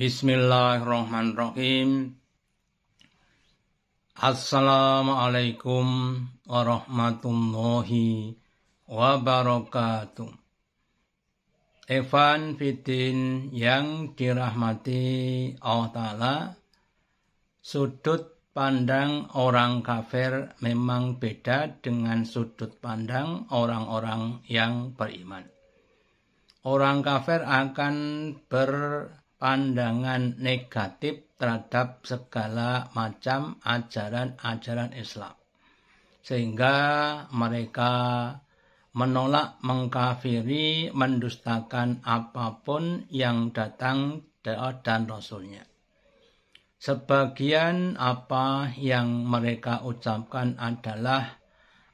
Bismillahirrahmanirrahim. Assalamualaikum warahmatullahi wabarakatuh. Evan Fitin yang dirahmati Allah Ta'ala, sudut pandang orang kafir memang beda dengan sudut pandang orang-orang yang beriman. Orang kafir akan ber pandangan negatif terhadap segala macam ajaran-ajaran Islam. Sehingga mereka menolak, mengkafiri, mendustakan apapun yang datang dan Rasulnya. Sebagian apa yang mereka ucapkan adalah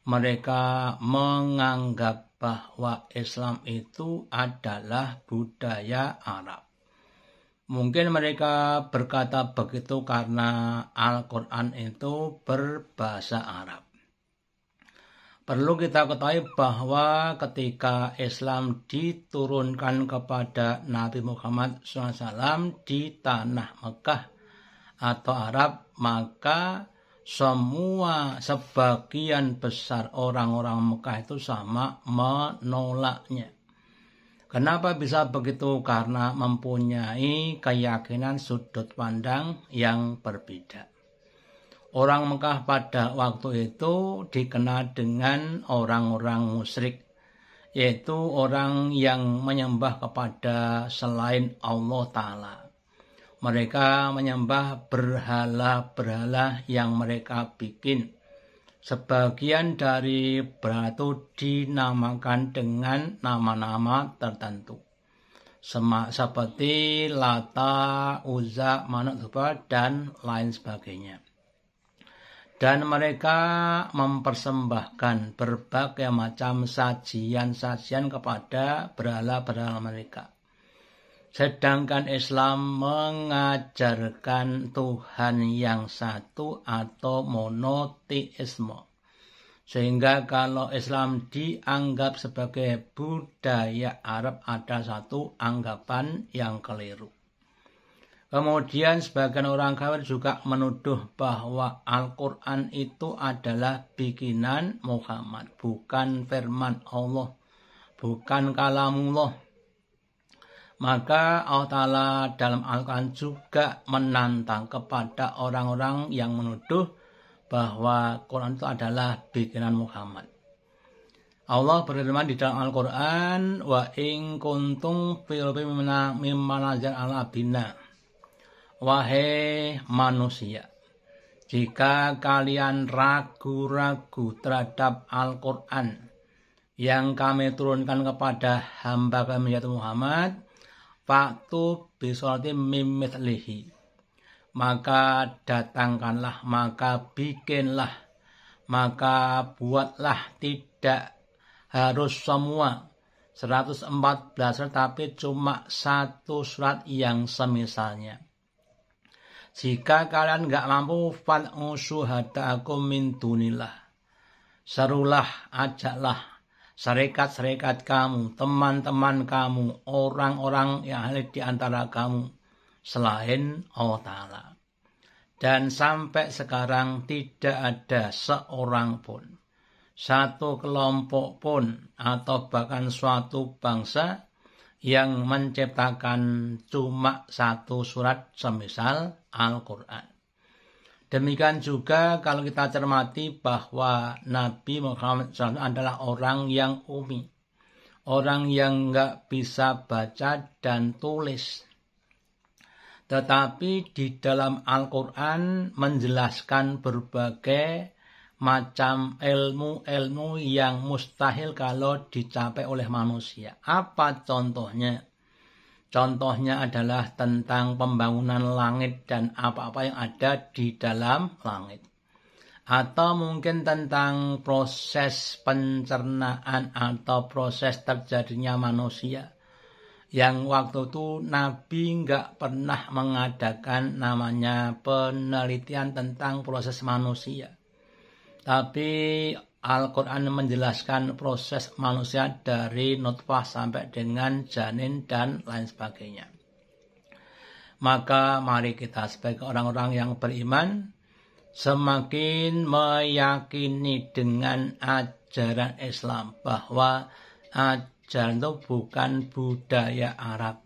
mereka menganggap bahwa Islam itu adalah budaya Arab Mungkin mereka berkata begitu karena Al-Quran itu berbahasa Arab. Perlu kita ketahui bahwa ketika Islam diturunkan kepada Nabi Muhammad SAW di tanah Mekah atau Arab, maka semua sebagian besar orang-orang Mekah itu sama menolaknya Kenapa bisa begitu? Karena mempunyai keyakinan sudut pandang yang berbeda. Orang Mekah pada waktu itu dikenal dengan orang-orang musyrik, yaitu orang yang menyembah kepada selain Allah Ta'ala. Mereka menyembah berhala-berhala yang mereka bikin Sebagian dari batu dinamakan dengan nama-nama tertentu. seperti Lata, Uza, manuk Manakba, dan lain sebagainya. Dan mereka mempersembahkan berbagai macam sajian-sajian kepada berhala-berhala mereka Sedangkan Islam mengajarkan Tuhan yang satu atau monoteisme. Sehingga kalau Islam dianggap sebagai budaya Arab ada satu anggapan yang keliru. Kemudian sebagian orang kafir juga menuduh bahwa Al-Quran itu adalah bikinan Muhammad. Bukan firman Allah. Bukan kalamullah maka Allah Ta'ala dalam Al-Quran juga menantang kepada orang-orang yang menuduh bahwa Quran itu adalah bikinan Muhammad. Allah berfirman di dalam Al-Quran, Wa ing kuntung filpi mimmanazir ala bina. Wahai manusia, jika kalian ragu-ragu terhadap Al-Quran yang kami turunkan kepada hamba kami yaitu Muhammad, Faktu bisolati lihi. Maka datangkanlah, maka bikinlah, maka buatlah tidak harus semua 114 tapi cuma satu surat yang semisalnya. Jika kalian nggak mampu fal usuhadakum aku mintunilah, Serulah, ajaklah Serikat-serikat kamu, teman-teman kamu, orang-orang yang ada di antara kamu selain Allah Ta'ala. Dan sampai sekarang tidak ada seorang pun, satu kelompok pun, atau bahkan suatu bangsa yang menciptakan cuma satu surat semisal Al-Quran. Demikian juga kalau kita cermati bahwa Nabi Muhammad SAW adalah orang yang umi. Orang yang nggak bisa baca dan tulis. Tetapi di dalam Al-Quran menjelaskan berbagai macam ilmu-ilmu yang mustahil kalau dicapai oleh manusia. Apa contohnya? Contohnya adalah tentang pembangunan langit dan apa-apa yang ada di dalam langit. Atau mungkin tentang proses pencernaan atau proses terjadinya manusia. Yang waktu itu Nabi nggak pernah mengadakan namanya penelitian tentang proses manusia. Tapi Al-Quran menjelaskan proses manusia dari nutfah sampai dengan janin dan lain sebagainya. Maka mari kita sebagai orang-orang yang beriman semakin meyakini dengan ajaran Islam bahwa ajaran itu bukan budaya Arab,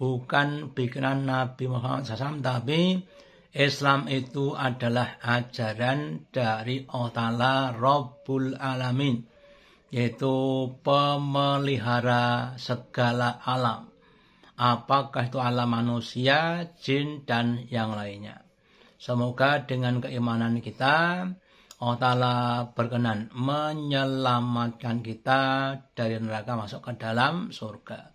bukan pikiran Nabi Muhammad SAW, tapi Islam itu adalah ajaran dari Otala Robul Alamin, yaitu pemelihara segala alam. Apakah itu alam manusia, jin, dan yang lainnya. Semoga dengan keimanan kita, Otala berkenan menyelamatkan kita dari neraka masuk ke dalam surga.